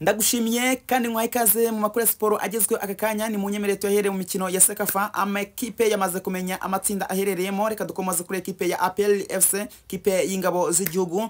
ndagushimiye kandi nkwaye ikaze mu makuru ya siporo agezweho aka kanya ni mu nyemereto yahereye mu mikino ya sekafa amakipe yamaze kumenya amatsinda aherereyemo reka dukomoze kuri ekipe ya apel fc kipe y'ingabo z'igihugu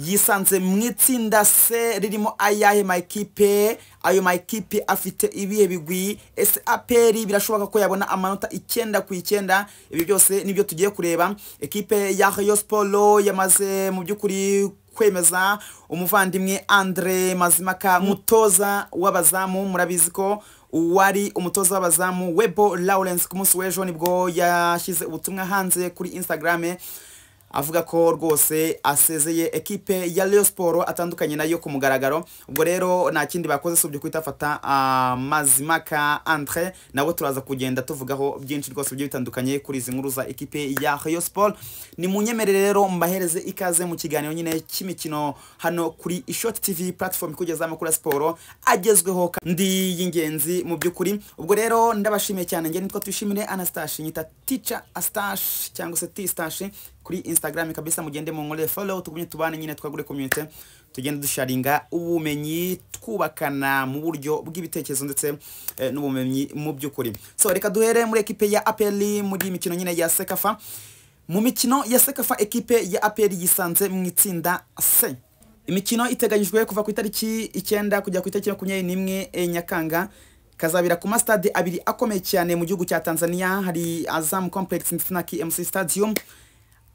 yisanze mu itsinda se ririmo ayahe mayikipe ayo mayikipe afite ibihe bigwi ese aperi birashoboka ko yabona amanota icyenda ku icyenda ibi byose nibyo tugiye kureba ekipe ya siporo yamaze mu by'ukuri kwemeza umuvandimwe andre mazimaka mutoza w'abazamu murabizi ko wari umutoza w'abazamu webo lawrence ku munsi w'ejo nibwo yashyize ubutumwa hanze kuri instagram avuga ko rwose asezeye ekipe ya Leo siporo atandukanye nayo ku mugaragaro ubwo rero nta kindi bakoze usibye guhita afata ah, mazimaka andre nabo turaza kugenda tuvugaho byinshi rwose bigiye bitandukanye kuri izi nkuru za ekipe ya Leo siporo ni mu nyemerere rero mbahereze ikaze mu kiganiro nyine cy'imikino hano kuri ishoti tv platform kugeza amakuru ya siporo agezweho kandi y'ingenzi mu by'ukuri ubwo rero ndabashimiye cyane njye nitwa twishimire anastashi nyita tica asitashi cyangwa se ti sitashi kuri instagram kabisa mugende munkorere follow tugumye tubane nyine twagure community tugende dusharinga ubumenyi twubakana mu buryo bw'ibitekerezo ndetse eh, n'ubumenyi mu by'ukuri so reka duhere muri ekipe ya apeli muri mikino nyine ya sekafa mu mikino ya sekafa ekipe ya apeli yisanze mu itsinda se imikino iteganyijwe kuva ku itariki icyenda kujya ku itariki makumyabiri n'imwe eh, nyakanga kazabera ku masitade abiri akomeye cyane mu gihugu cya tanzania hari azam complex ndetse na kmc stadium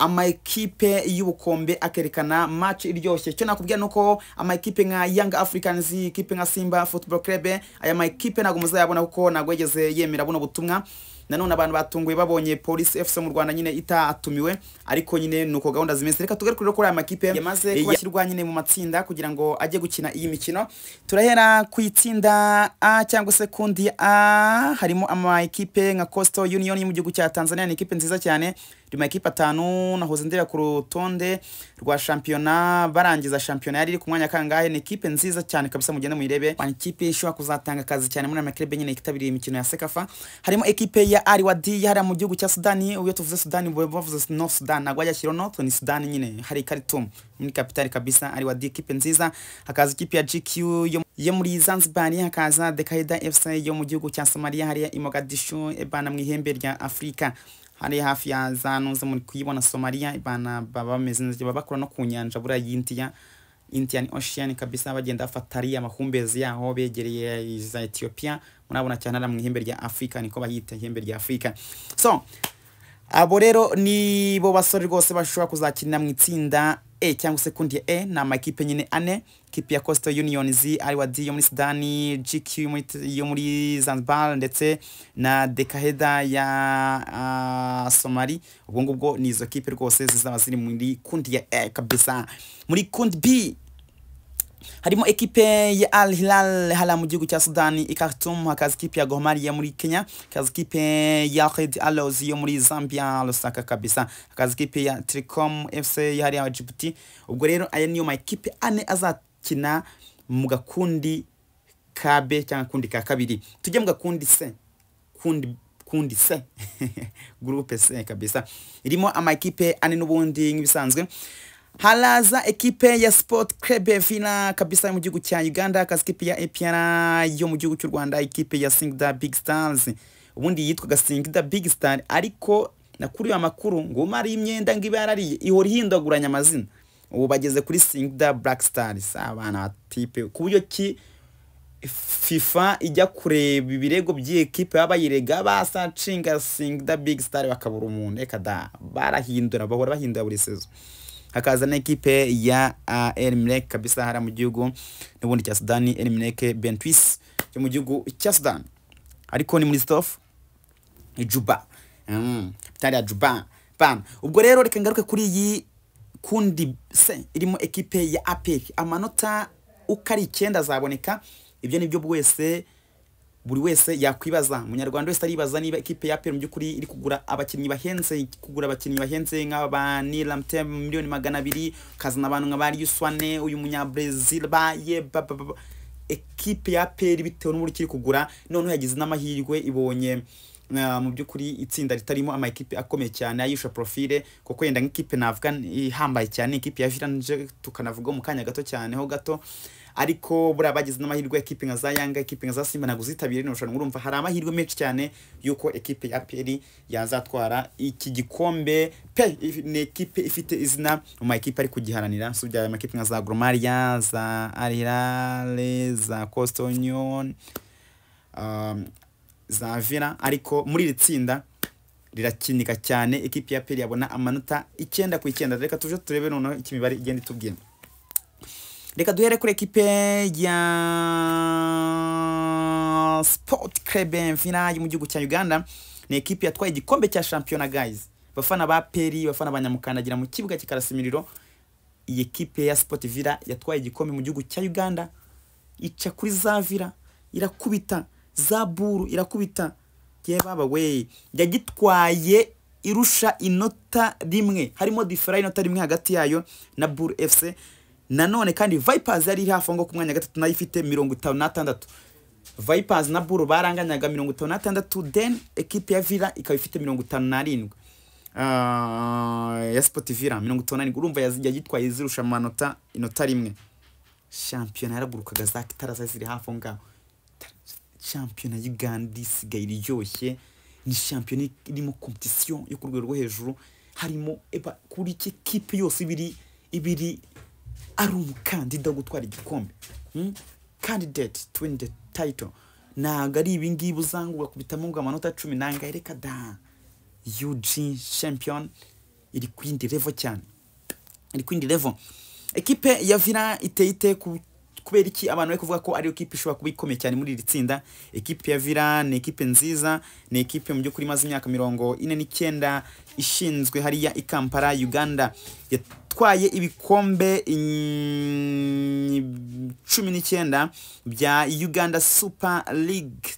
amakipe y'ubukombe akerekana match iryoshye icyo nakubwira ni uko amakipe nka Young Africans ikipe nka Simba Football Club aya makipe ntabwo muzayabona kuko ntabwo yigeze yemera buno butumwa nanone abantu batunguye babonye polisi efuse mu rwanda nyine itatumiwe ariko nyine uko gahunda zimeze reka tugaruke kuri aya makipe yamaze eh, kubashyirwa nyine mu matsinda kugira ngo ajye gukina iyi mikino turahera ku itsinda a cyangwa se kundi a harimo ama ekipe nka costo union yo mu gihugu cya tanzania ni ikipe nziza cyane iri mu ekipe atanu nahoze ndeba ku rutonde rwa shampiyona barangiza shampiyona yari iri ku mwanya kangahe ni ekipe nziza cyane kabisa mugenda muyirebe ikipe ishobora kuzatanga akazi cyane muri aya makipe nyine yitabiriye imikino ya sekafa harimo ekipe ya ya ari wadi hariya mu gihugu cya sudani iyo tuvuze sudani bavuze no sudani ntabwo wajya shyira noto ni sudani nyine hari karitumu muri kapitali kabisa ari wadi kipe nziza hakaza ikipe ya gq yo muri zanzibari hakaza dekaida fc yo mu gihugu cya somaliya hariya i mogadishu ebana mu ihembe rya afurika hari hafi ya za muri kuyibona somaliya ibana baba bameze baba bakora no ku nyanja buriya ya Indian Ocean kabisa bagenda bafata ariya mahumbezi yaho begereye za Ethiopia murabona cyane ara mu ihembe rya Africa niko bahita ihembe rya Africa so abo rero ni bo basore rwose bashobora kuzakinira mu itsinda A se sekundi ya A na makipe nyine ane kipe ya Coastal Union ZRYD yo muri Sudani, GQ yo muri Zanzibar ndetse na Dekaheda ya uh, Somali. Ubwo ngubwo ni izo kipe rwose zizaba ziri muri kundi ya A kabisa. Muri kundi B harimo ekipe ya Al Hilal hala mu gihugu cya Sudani i Khartoum hakaza ikipe ya Gor yo muri Kenya hakaza ikipe ya Red Arrows yo muri Zambia Lusaka kabisa hakaza ikipe ya Tricom FC ya hariya Djibouti ubwo rero aya niyo ma ane azakina mu gakundi ka B cyangwa kundi ka kabiri tujye mu gakundi C kundi kundi se groupe se kabisa irimo amakipe ane n'ubundi nk'ibisanzwe haraza ekipe ya sport club vina kabisa mu gihugu cya uganda akazi ekipe ya epr yo mu gihugu cy'u rwanda ekipe ya singida big stars ubundi yitwaga singida big star ariko nakuriye amakuru ngo umara imyenda ngo ibe yarariye ihora ihindaguranya amazina ubu bageze kuri singida black stars abana batipe ku buryo ki fifa ijya kureba ibirego by'ikipe baba bayirega basacinga singida big star bakabura umuntu reka da barahindura bahora bahindura buri sezo hakaza na ya uh, kabisa hara mu gihugu n'ubundi cya Sudani El Merreikh cyo mu gihugu cya Sudani ariko ni muri Stof Juba mm. Juba ubwo rero reka ngaruke kuri iyi kundi se irimo ekipe ya APEC amanota uko ari icyenda azaboneka ibyo nibyo bwese buri wese yakwibaza umunyarwanda wese aribaza niba ikipe ya aperi mu by'ukuri iri kugura abakinnyi bahenze kugura abakinnyi bahenze nk'aba ba niramutse miliyoni magana abiri ukazana abantu nka ba riyuswane uyu munyabrezil baye ekipe ya aperi bitewe n'uburyo iri kugura noneho yagize n'amahirwe ibonye mu by'ukuri itsinda ritarimo amakipe akomeye cyane ayisha profile kuko yenda nk'ikipe navuga ihambaye cyane ikipe ya Villange tukanavuga mu kanya gato cyane ho gato ariko buriya bagize n'amahirwe ekipe nka za yanga ekipe nka za simba ntabwo zitabiriye rino rushanwa urumva hari amahirwe menshi cyane y'uko ekipe ya peri yazatwara iki gikombe pe ni ekipe ifite izina mu makipe ari kugiharanira si bya makipe nka za goromariya za arirare za kositonyoni za vila ariko muri iri tsinda rirakinika cyane ikipe ya peri yabona amanota icyenda ku icyenda reka tuje turebe noneho iki mibare igenda itubwira reka duhere kuri ekipe ya sport club mvira yo mu gihugu cya uganda ni ekipe yatwaye igikombe cya shampiyona guys bafana ba peri bafana ba nyamukandagira mu kibuga cy'ikarasimiro iyi ekipe ya sport villa yatwaye igikombe mu gihugu cya uganda ica kuri za villa irakubita zaburu irakubita ye baba we yagitwaye irusha inota rimwe harimo difera inota rimwe hagati yayo na buru efuse nanone kandi vayipazi yari iri hafi aho ngaho ku mwanya gatatu nayo ifite mirongo itanu n'atandatu vayipazi na buru baranganyaga mirongo itanu n'atandatu deni ekipi ya vira ikaba ifite mirongo itanu n'arindwi ah, ya sipoti vira mirongo itanu n'arindwi urumva yagitwaye zirusha amanota inota rimwe shampiyona yaragurukaga za kitara ziri hafi aho ngaho shampiyona y'Uganda isigaye iryoshye ni shampiyona irimo kompetisiyo yo ku rwego rwo hejuru harimo kuri iki kipe yose ibiri ibiri ari umukandida wo gutwara igikombe kandidate hmm? tuwini de tayito ntabwo ari ibingibi uzanguka kubitamo ngo amanota cumi nanga reka da yuji shampiyona iri ku yindi revo cyane iri ku yindi revo ekipe ya vila iteye ite ku kubera iki abantu bari kuvuga ko ariyo kipe ishobora kuba ikomeye cyane muri iri tsinda ekipe ya vila ni ekipe nziza ni ekipe mu by'ukuri imaze imyaka mirongo ine n'icyenda ishinzwe hariya i kampala uganda yatwaye ibikombe cumi n'icyenda bya uganda super league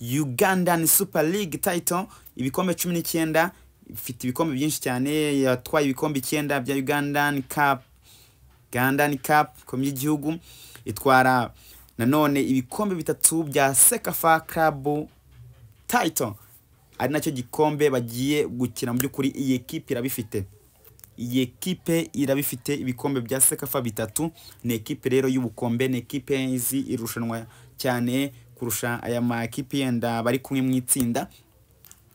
uganda ni super league title ibikombe cumi n'icyenda ifite ibikombe byinshi cyane yatwaye ibikombe icyenda bya uganda cup Rwandan Cup komye y'igihugu itwara nanone ibikombe bitatu bya Sekafa Club Title ari nacyo gikombe bagiye gukina mu by'ukuri iyi ekipe irabifite iyi ekipe irabifite ibikombe bya Sekafa bitatu ni ekipe rero y'ubukombe ni ekipe nzi irushanwa cyane kurusha aya makipe yenda bari kumwe mu itsinda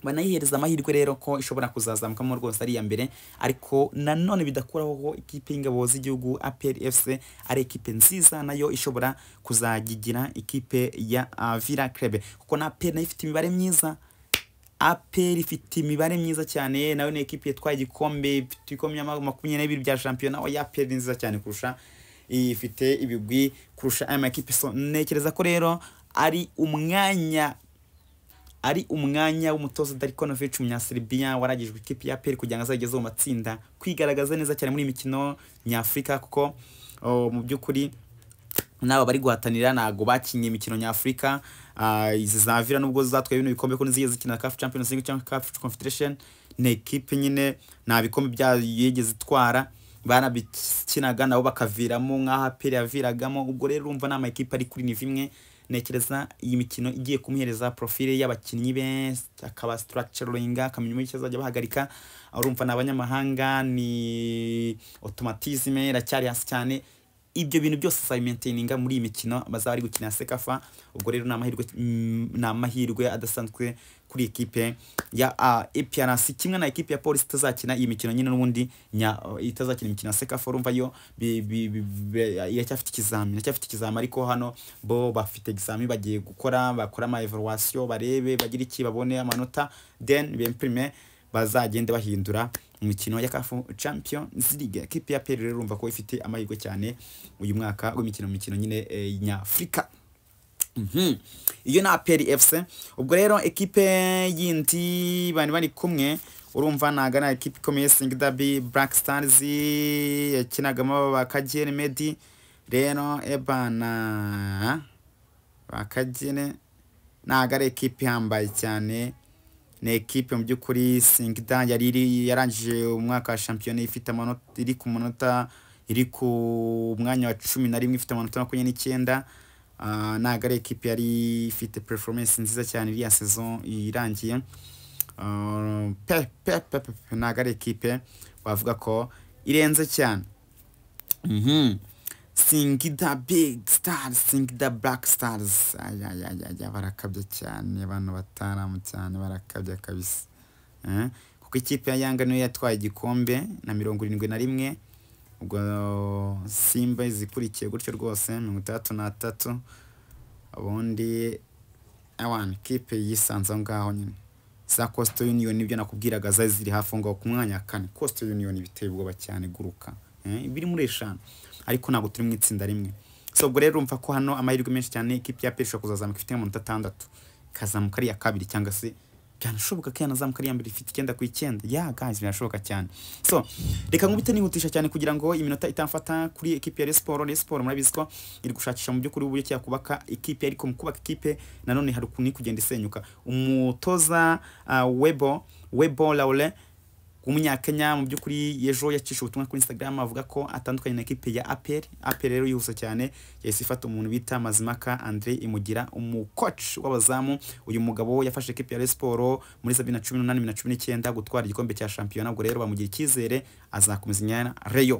banayihereza amahirwe rero ko ishobora kuzazamukamo rwose ari iya mbere ariko nanone bidakuraho ko ikipe y'ingabo z'igihugu aperi efuse ari ikipe nziza nayo ishobora kuzagigira ikipe ya ah, vira kerebe kuko na aperi nayo ifite imibare myiza aperi ifite imibare myiza cyane nayo ni ekipi yatwaye igikombe ifite ibikombe makumyabiri n'ibiri bya shampiyona oya aperi nziza cyane kurusha ifite ibigwi kurusha aya makipe so ntekereza ko rero ari umwanya ari umwanya w'umutoza Darko Novic umunyaseribiya waragijwe ikipe ya PL kugira ngo azageze mu matsinda kwigaragaza neza cyane muri mikino nyafurika kuko mu by'ukuri n'aba bari guhatanira ntabwo bakinnye imikino nyafurika izi za vira nubwo zatwaye ibintu bikombe ko n'izigeze zikina CAF Champions League cyangwa CAF Confederation ni ekipe nyine nta bikombe byayo yigeze itwara barabikinaga nabo bakaviramo nk'aho apeli yaviragamo ubwo rero urumva ni amakipe ari kuri ni vimwe ntekereza iyi mikino igiye kumuhereza profile y'abakinnyi be akaba structuring akamenya umuryo azajya bahagarika urumva ni abanyamahanga ni automatisme iracyari hasi cyane ibyo bintu byose azabimenteyininga muri iyi mikino bazaba gukina sekafa ubwo rero ni amahirwe adasanzwe kuri ikipe ya epiyanasi kimwe na ikipe ya polisi itazakina iyi mikino nyine n'ubundi itazakina imikino ya sekafa urumva yo iracyafite ikizamini iracyafite ikizami ariko hano bo bafite egizami bagiye gukora bakora ama evaluwasiyo barebe bagire iki babone amanota deni bempurime bazagende bahindura imikino ya CAF Champions League ikipe ya PL rero urumva ko ifite amahirwe cyane uyu mwaka w'imikino mikino nyine e, nyafurika mhm. iyo ni aperi efuse ubwo rero ekipe yindi bari bari kumwe urumva ntago ari ekipe ikomeye singi dabi burake sitarizi yakinagamo ba kagere medi rero ebana ba kagere ntago ari ekipe ihambaye cyane ni ekipe mu by'ukuri singida yari yarangije umwaka wa shampiyona ifite amanota iri ku manota iri ku mwanya wa cumi na rimwe ifite amanota makumyabiri n'icyenda ah, ntabwo ari ekipe yari ifite performance nziza cyane iriya sezo irangiye ah, pe pe pe ntabwo ari ekipe wavuga ko irenze cyane mhm. singida big star singida black stars ayayayaya barakabye cyane abantu bataramu cyane barakabye kabisa eh? kuko ikipe ya yanga niyo yatwaye igikombe na mirongo irindwi na rimwe ubwo simba zikurikiye gutyo rwose mirongo itandatu n'atatu ubundi abana ikipe yisanze aho ngaho nyine za costa union nibyo nakubwiraga zari ziri hafi aho ngaho ku mwanya wa kane costa union biteye ubwoba cyane iguruka eh? biri muri eshanu ariko ntabwo turi mu itsinda rimwe so ubwo rero urumva ko hano amahirwe menshi cyane ikipe ya pep ishobora kuzazamuka ifite amanota atandatu ikazamuka ari kabiri cyangwa se byanashoboka ko yanazamuka ari mbere ifite icyenda ku icyenda ya gazi birashoboka cyane so reka nkubite nihutisha cyane kugira ngo iminota itamfata kuri ekipe ya resiporo resiporo murabizi ko iri gushakisha mu by'ukuri uburyo kubaka ikipe ariko mu kubaka ikipe nanone hari ukuntu iri kugenda isenyuka umutoza ah, webo webo laure w'umunyakenya mu by'ukuri ejo yacisha ubutumwa kuri instagram avuga ko atandukanye na ekipe ya apel apel rero yihuse cyane yahise ifata umuntu bita mazimaka andre imugira umukoci w'abazamu uyu mugabo yafashe ekipe ya siporo muri za bibiri na cumi n'umunani bibiri na cumi n'icyenda gutwara igikombe cya shampiyona ubwo rero bamugira icyizere azakomeza inyana reyo